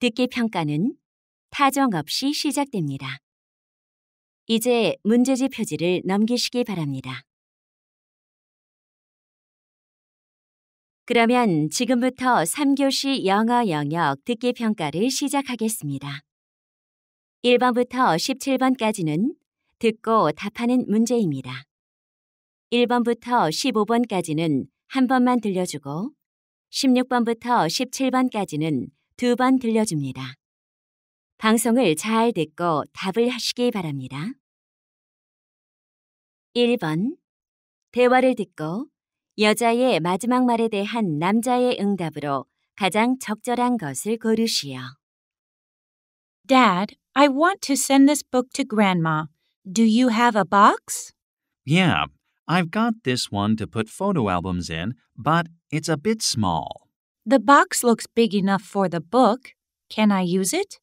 듣기 평가는 타정 없이 시작됩니다. 이제 문제지 표지를 넘기시기 바랍니다. 그러면 지금부터 3교시 영어 영역 듣기 평가를 시작하겠습니다. 1번부터 17번까지는 듣고 답하는 문제입니다. 1번부터 15번까지는 한 번만 들려주고 16번부터 17번까지는 두번 들려줍니다. 방송을 잘 듣고 답을 하시기 바랍니다. 1번 대화를 듣고 여자의 마지막 말에 대한 남자의 응답으로 가장 적절한 것을 고르시오. Dad, I want to send this book to Grandma. Do you have a box? Yeah, I've got this one to put photo albums in, but it's a bit small. The box looks big enough for the book. Can I use it?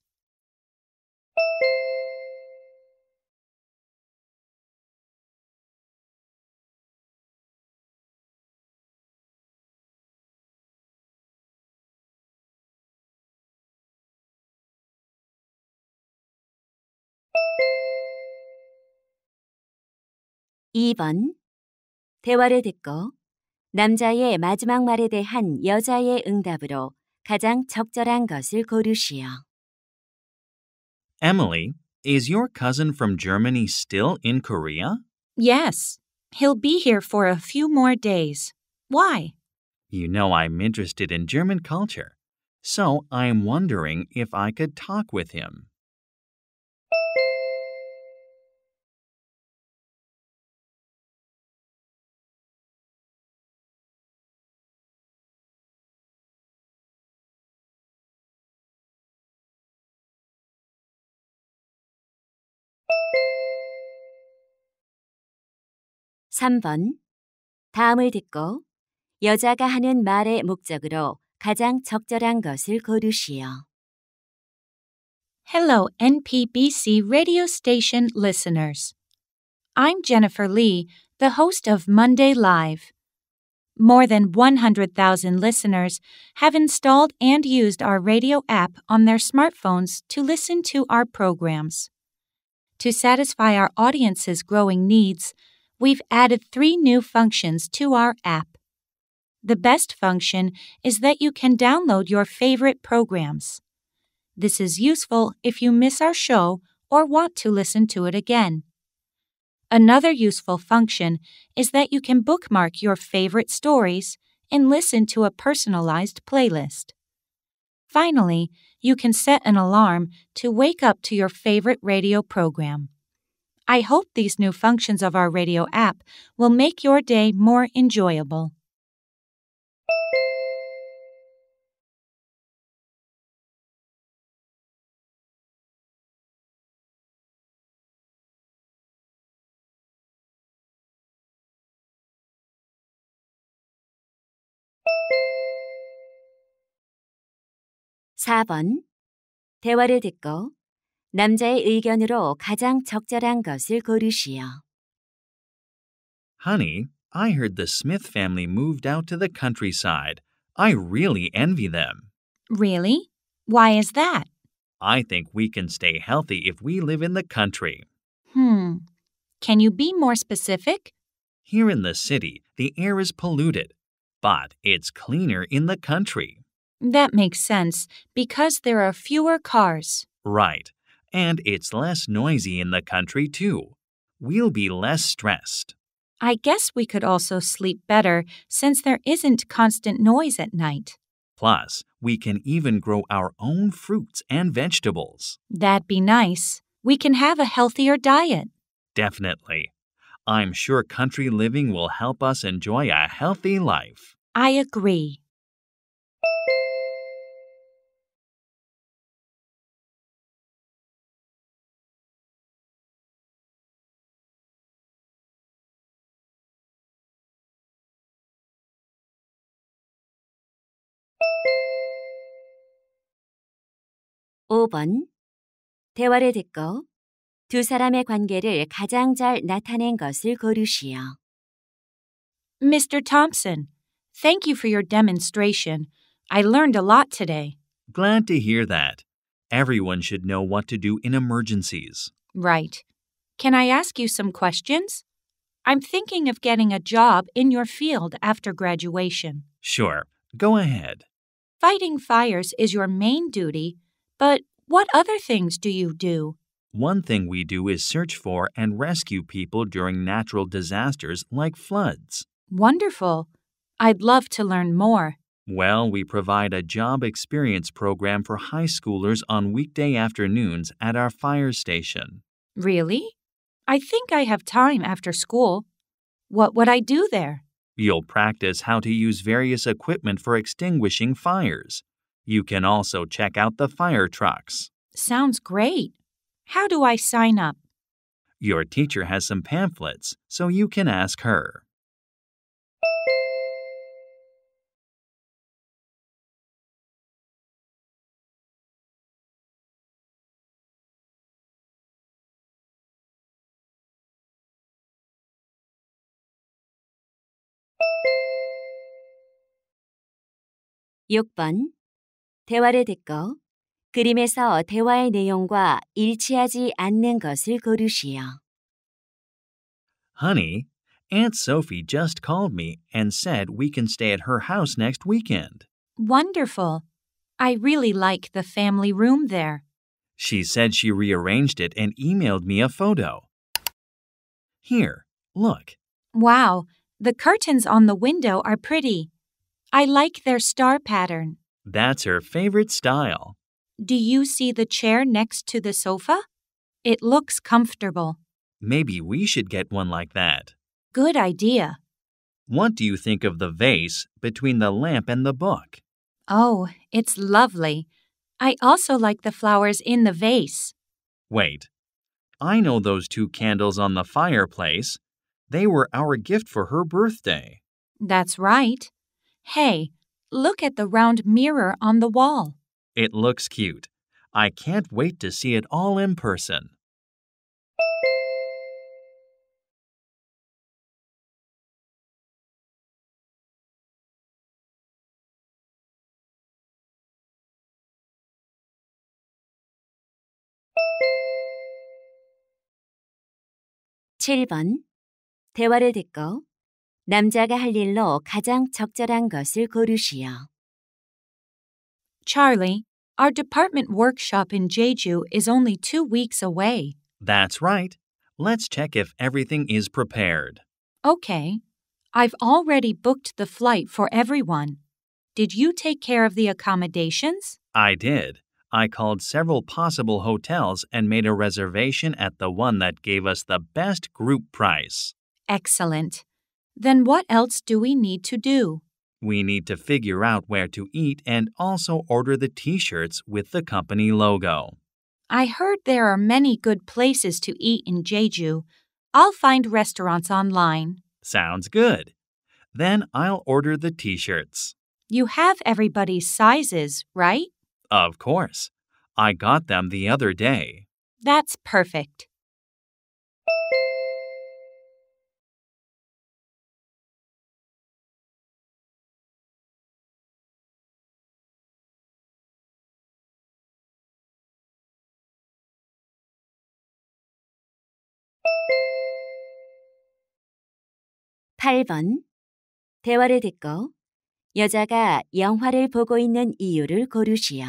(2번) 대화를 듣고 남자의 마지막 말에 대한 여자의 응답으로 가장 적절한 것을 고르시오. Emily, is your cousin from Germany still in Korea? Yes. He'll be here for a few more days. Why? You know I'm interested in German culture, so I'm wondering if I could talk with him. 3번. 다음을 듣고 여자가 하는 말의 목적으로 가장 적절한 것을 고르시오. Hello, NPBC radio station listeners. I'm Jennifer Lee, the host of Monday Live. More than 100,000 listeners have installed and used our radio app on their smartphones to listen to our programs. To satisfy our audience's growing needs, we've added three new functions to our app. The best function is that you can download your favorite programs. This is useful if you miss our show or want to listen to it again. Another useful function is that you can bookmark your favorite stories and listen to a personalized playlist. Finally, you can set an alarm to wake up to your favorite radio program. I hope these new functions of our radio app will make your day more enjoyable. (4번) 대화를 듣고 남자의 의견으로 가장 적절한 것을 고르시오. Honey, I heard the Smith family moved out to the countryside. I really envy them. Really? Why is that? I think we can stay healthy if we live in the country. Hmm. Can you be more specific? Here in the city, the air is polluted, but it's cleaner in the country. That makes sense because there are fewer cars. Right. And it's less noisy in the country, too. We'll be less stressed. I guess we could also sleep better since there isn't constant noise at night. Plus, we can even grow our own fruits and vegetables. That'd be nice. We can have a healthier diet. Definitely. I'm sure country living will help us enjoy a healthy life. I agree. 5번 대화를 듣고 두 사람의 관계를 가장 잘 나타낸 것을 고르시오. Mr. Thompson, thank you for your demonstration. I learned a lot today. Glad to hear that. Everyone should know what to do in emergencies. Right. Can I ask you some questions? I'm thinking of getting a job in your field after graduation. Sure. Go ahead. Fighting fires is your main duty but what other things do you do? One thing we do is search for and rescue people during natural disasters like floods. Wonderful. I'd love to learn more. Well, we provide a job experience program for high schoolers on weekday afternoons at our fire station. Really? I think I have time after school. What would I do there? You'll practice how to use various equipment for extinguishing fires. You can also check out the fire trucks. Sounds great. How do I sign up? Your teacher has some pamphlets, so you can ask her. (6번) 대화를 듣고 그림에서 대화의 내용과 일치하지 않는 것을 고르시오. Honey, Aunt Sophie just called me and said we can stay at her house next weekend. Wonderful. I really like the family room there. She said she rearranged it and emailed me a photo. Here, look. Wow, the curtains on the window are pretty. I like their star pattern. That's her favorite style. Do you see the chair next to the sofa? It looks comfortable. Maybe we should get one like that. Good idea. What do you think of the vase between the lamp and the book? Oh, it's lovely. I also like the flowers in the vase. Wait. I know those two candles on the fireplace. They were our gift for her birthday. That's right. Hey, Look at the round mirror on the wall. It looks cute. I can't wait to see it all in person. (7번) 대화를 듣고 남자가 할 일로 가장 적절한 것을 고르시오. Charlie, our department workshop in Jeju is only two weeks away. That's right. Let's check if everything is prepared. Okay. I've already booked the flight for everyone. Did you take care of the accommodations? I did. I called several possible hotels and made a reservation at the one that gave us the best group price. Excellent. Then what else do we need to do? We need to figure out where to eat and also order the t shirts with the company logo. I heard there are many good places to eat in Jeju. I'll find restaurants online. Sounds good. Then I'll order the t shirts. You have everybody's sizes, right? Of course. I got them the other day. That's perfect. 8번 대화를 듣고 여자가 영화를 보고 있는 이유를 고르시오.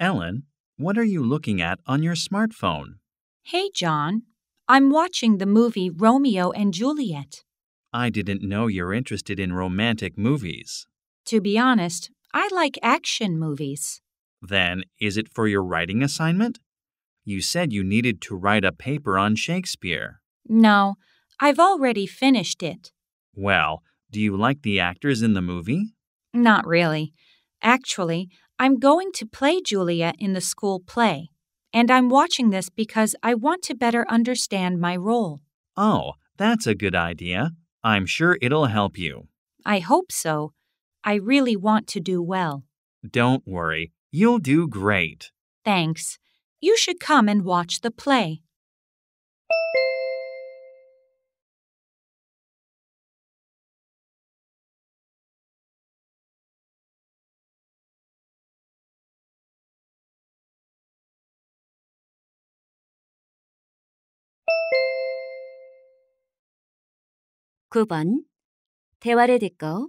Ellen, what are you looking at on your smartphone? Hey, John. I'm watching the movie Romeo and Juliet. I didn't know you're interested in romantic movies. To be honest, I like action movies. Then, is it for your writing assignment? You said you needed to write a paper on Shakespeare. No, I've already finished it. Well, do you like the actors in the movie? Not really. Actually, I'm going to play Julia in the school play, and I'm watching this because I want to better understand my role. Oh, that's a good idea. I'm sure it'll help you. I hope so. I really want to do well. Don't worry, you'll do great. Thanks. You should come and watch the play. 9번 대화를 듣고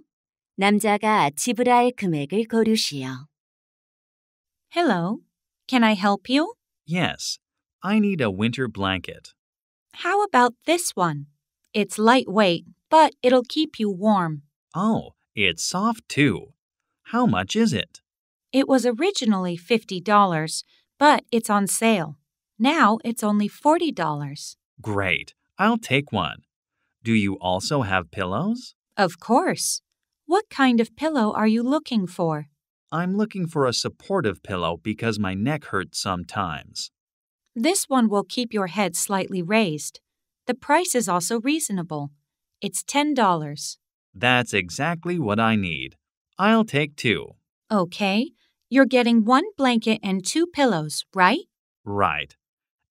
남자가 지불할 금액을 고르시오. Hello, can I help you? Yes, I need a winter blanket. How about this one? It's lightweight, but it'll keep you warm. Oh, it's soft too. How much is it? It was originally $50, but it's on sale. Now it's only $40. Great. I'll take one. Do you also have pillows? Of course. What kind of pillow are you looking for? I'm looking for a supportive pillow because my neck hurts sometimes. This one will keep your head slightly raised. The price is also reasonable. It's $10. That's exactly what I need. I'll take two. Okay. You're getting one blanket and two pillows, right? Right.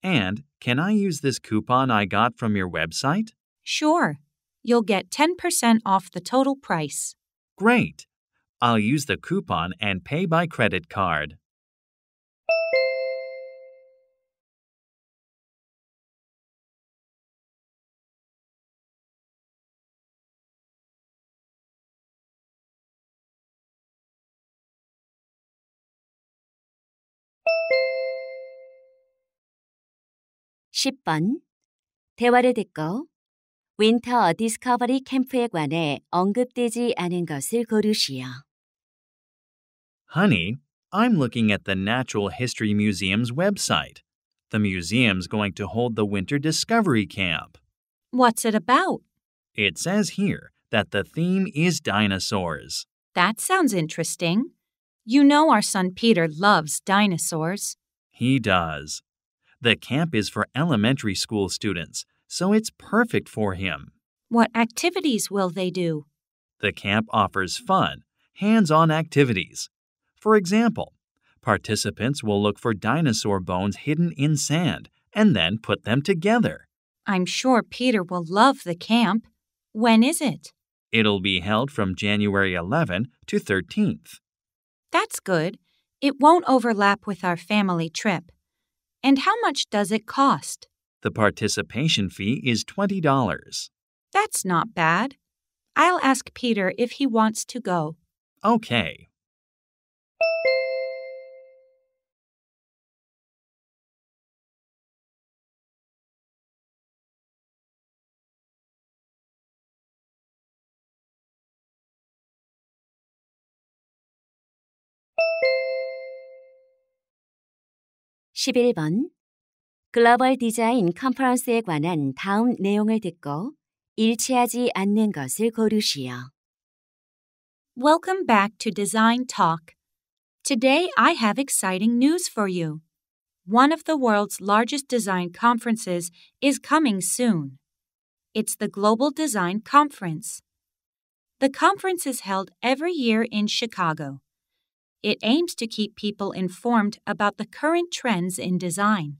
And can I use this coupon I got from your website? Sure. You'll get 10% off the total price. Great. I'll use the coupon and pay by credit card. (10번) 대화를 듣고 윈터 디스커버리 캠프에 관해 언급되지 않은 것을 고르시오. Honey, I'm looking at the Natural History Museum's website. The museum's going to hold the Winter Discovery Camp. What's it about? It says here that the theme is dinosaurs. That sounds interesting. You know our son Peter loves dinosaurs. He does. The camp is for elementary school students, so it's perfect for him. What activities will they do? The camp offers fun, hands on activities. For example, participants will look for dinosaur bones hidden in sand and then put them together. I'm sure Peter will love the camp. When is it? It'll be held from January 11 to 13th. That's good. It won't overlap with our family trip. And how much does it cost? The participation fee is $20. That's not bad. I'll ask Peter if he wants to go. Okay. 글로벌 디자인 컨퍼런스에 관한 다음 내용을 듣고 일치하지 않는 것을 고르시오. Welcome back to Design Talk. Today I have exciting news for you. One of the world's largest design conferences is coming soon. It's the Global Design Conference. The conference is held every year in Chicago. It aims to keep people informed about the current trends in design.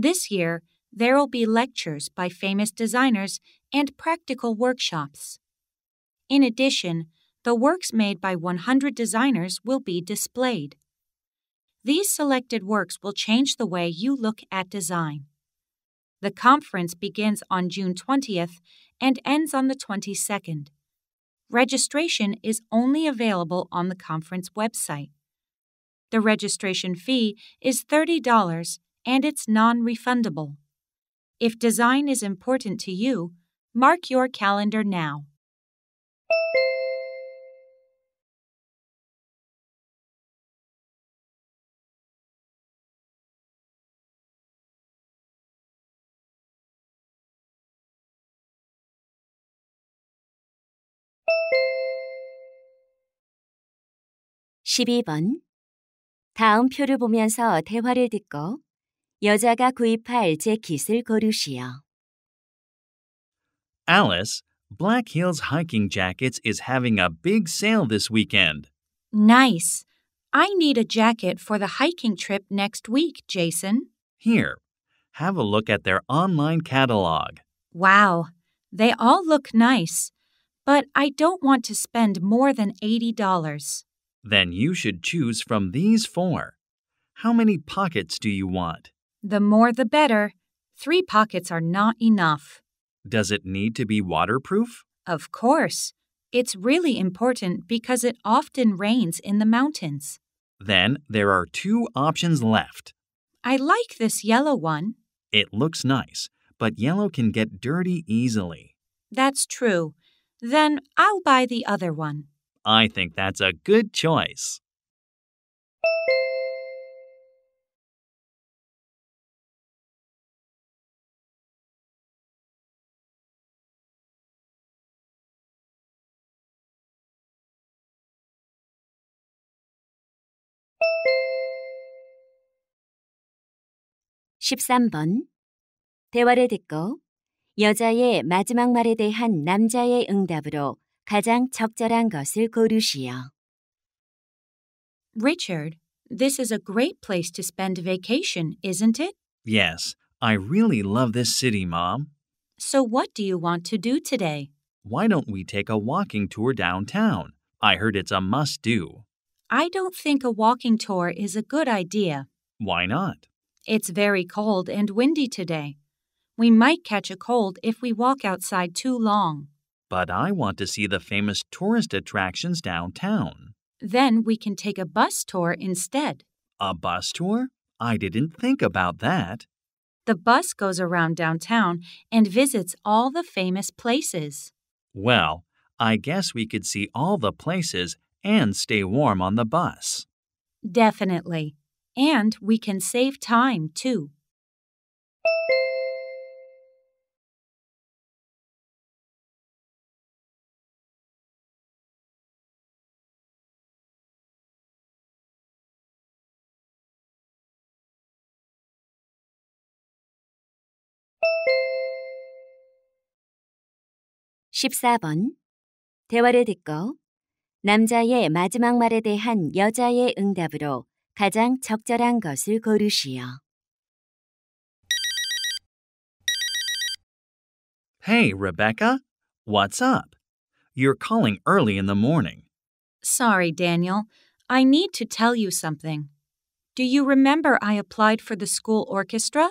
This year, there will be lectures by famous designers and practical workshops. In addition, the works made by 100 designers will be displayed. These selected works will change the way you look at design. The conference begins on June 20th and ends on the 22nd. Registration is only available on the conference website. The registration fee is $30 and it's non refundable. If design is important to you, mark your calendar now. (12번) 다음 표를 보면서 대화를 듣고 여자가 구입할 재킷을 고르시오. Alice, Black Hills Hiking Jackets is having a big sale this weekend. Nice. I need a jacket for the hiking trip next week, Jason. Here, have a look at their online catalog. Wow, they all look nice, but I don't want to spend more than $80. Then you should choose from these four. How many pockets do you want? The more the better. Three pockets are not enough. Does it need to be waterproof? Of course. It's really important because it often rains in the mountains. Then there are two options left. I like this yellow one. It looks nice, but yellow can get dirty easily. That's true. Then I'll buy the other one. I think that's a good choice. 13번 대화를 듣고 여자의 마지막 말에 대한 남자의 응답으로 가장 적절한 것을 고르시오. Richard, this is a great place to spend vacation, isn't it? Yes, I really love this city, Mom. So what do you want to do today? Why don't we take a walking tour downtown? I heard it's a must do. I don't think a walking tour is a good idea. Why not? It's very cold and windy today. We might catch a cold if we walk outside too long. But I want to see the famous tourist attractions downtown. Then we can take a bus tour instead. A bus tour? I didn't think about that. The bus goes around downtown and visits all the famous places. Well, I guess we could see all the places and stay warm on the bus. Definitely. And we can save time too. 십사 번 대화를 듣고 남자의 마지막 말에 대한 여자의 응답으로 가장 적절한 것을 고르시오. Hey, Rebecca. What's up? You're calling early in the morning. Sorry, Daniel. I need to tell you something. Do you remember I applied for the school orchestra?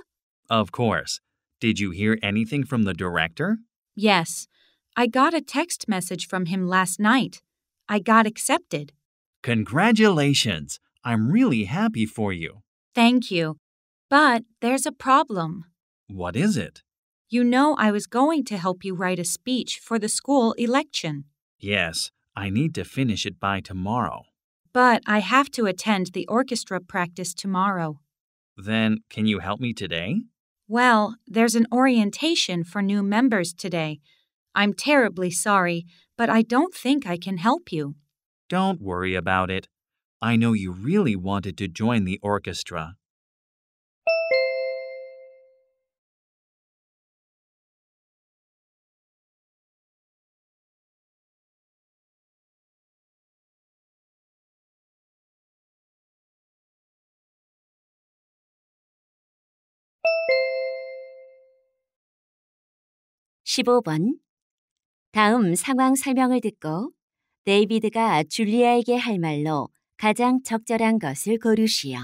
Of course. Did you hear anything from the director? Yes. I got a text message from him last night. I got accepted. Congratulations! I'm really happy for you. Thank you. But there's a problem. What is it? You know I was going to help you write a speech for the school election. Yes, I need to finish it by tomorrow. But I have to attend the orchestra practice tomorrow. Then, can you help me today? Well, there's an orientation for new members today. I'm terribly sorry, but I don't think I can help you. Don't worry about it. I know you really wanted to join the orchestra. (15번) 다음 상황 설명을 듣고 데이비드가 줄리아에게 할 말로 가장 적절한 것을 고르시오.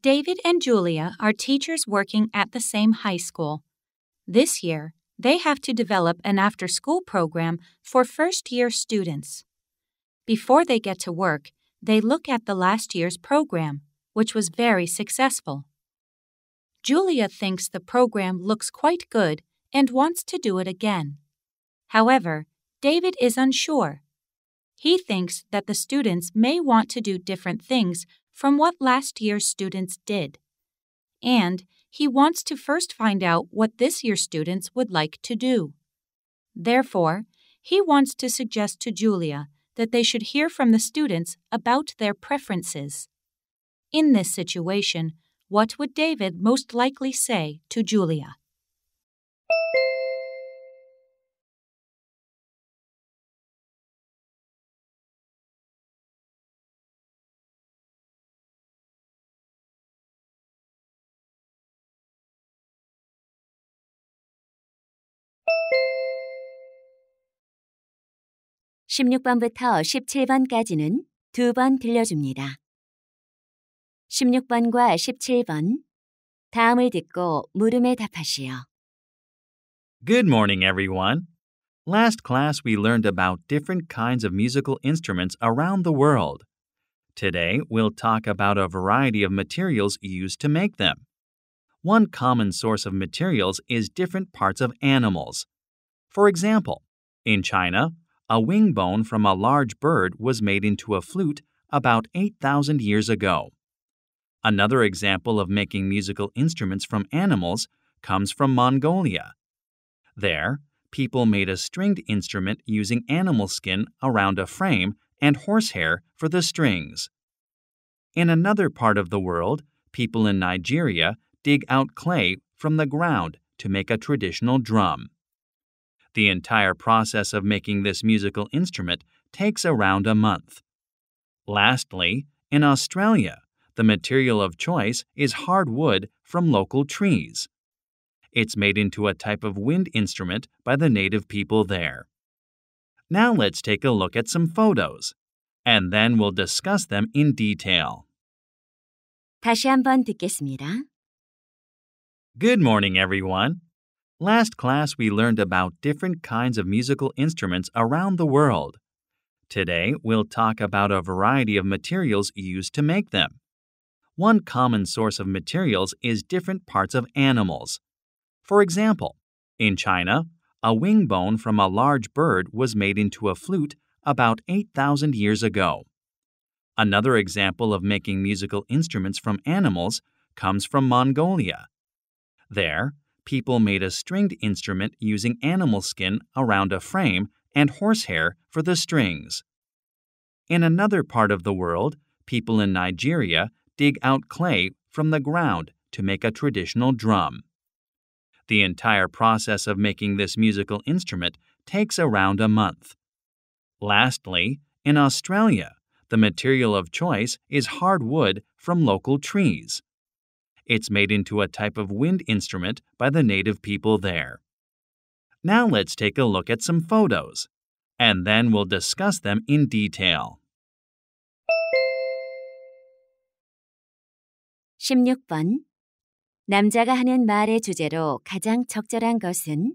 David and Julia are teachers working at the same high school. This year, they have to develop an after school program for first year students. Before they get to work, they look at the last year's program, which was very successful. Julia thinks the program looks quite good and wants to do it again. However, David is unsure he thinks that the students may want to do different things from what last year's students did. And he wants to first find out what this year's students would like to do. Therefore, he wants to suggest to Julia that they should hear from the students about their preferences. In this situation, what would David most likely say to Julia? 16번부터 17번까지는 두 번 들려줍니다. 16번과 17번. 다음을 듣고 물음에 답하시오. Good morning, everyone. Last class, we learned about different kinds of musical instruments around the world. Today, we'll talk about a variety of materials used to make them. One common source of materials is different parts of animals. For example, in China, a wing bone from a large bird was made into a flute about 8,000 years ago. Another example of making musical instruments from animals comes from Mongolia. There, people made a stringed instrument using animal skin around a frame and horsehair for the strings. In another part of the world, people in Nigeria dig out clay from the ground to make a traditional drum. The entire process of making this musical instrument takes around a month. Lastly, in Australia, the material of choice is hardwood from local trees. It's made into a type of wind instrument by the native people there. Now let's take a look at some photos, and then we'll discuss them in detail. 다시 한번 듣겠습니다. Good morning, everyone. Last class, we learned about different kinds of musical instruments around the world. Today, we'll talk about a variety of materials used to make them. One common source of materials is different parts of animals. For example, in China, a wing bone from a large bird was made into a flute about 8,000 years ago. Another example of making musical instruments from animals comes from Mongolia. There, people made a stringed instrument using animal skin around a frame and horsehair for the strings. In another part of the world, people in Nigeria dig out clay from the ground to make a traditional drum. The entire process of making this musical instrument takes around a month. Lastly, in Australia, the material of choice is hard wood from local trees. It's made into a type of wind instrument by the native people there. Now let's take a look at some photos, and then we'll discuss them in detail. 16번 남자가 하는 말의 주제로 가장 적절한 것은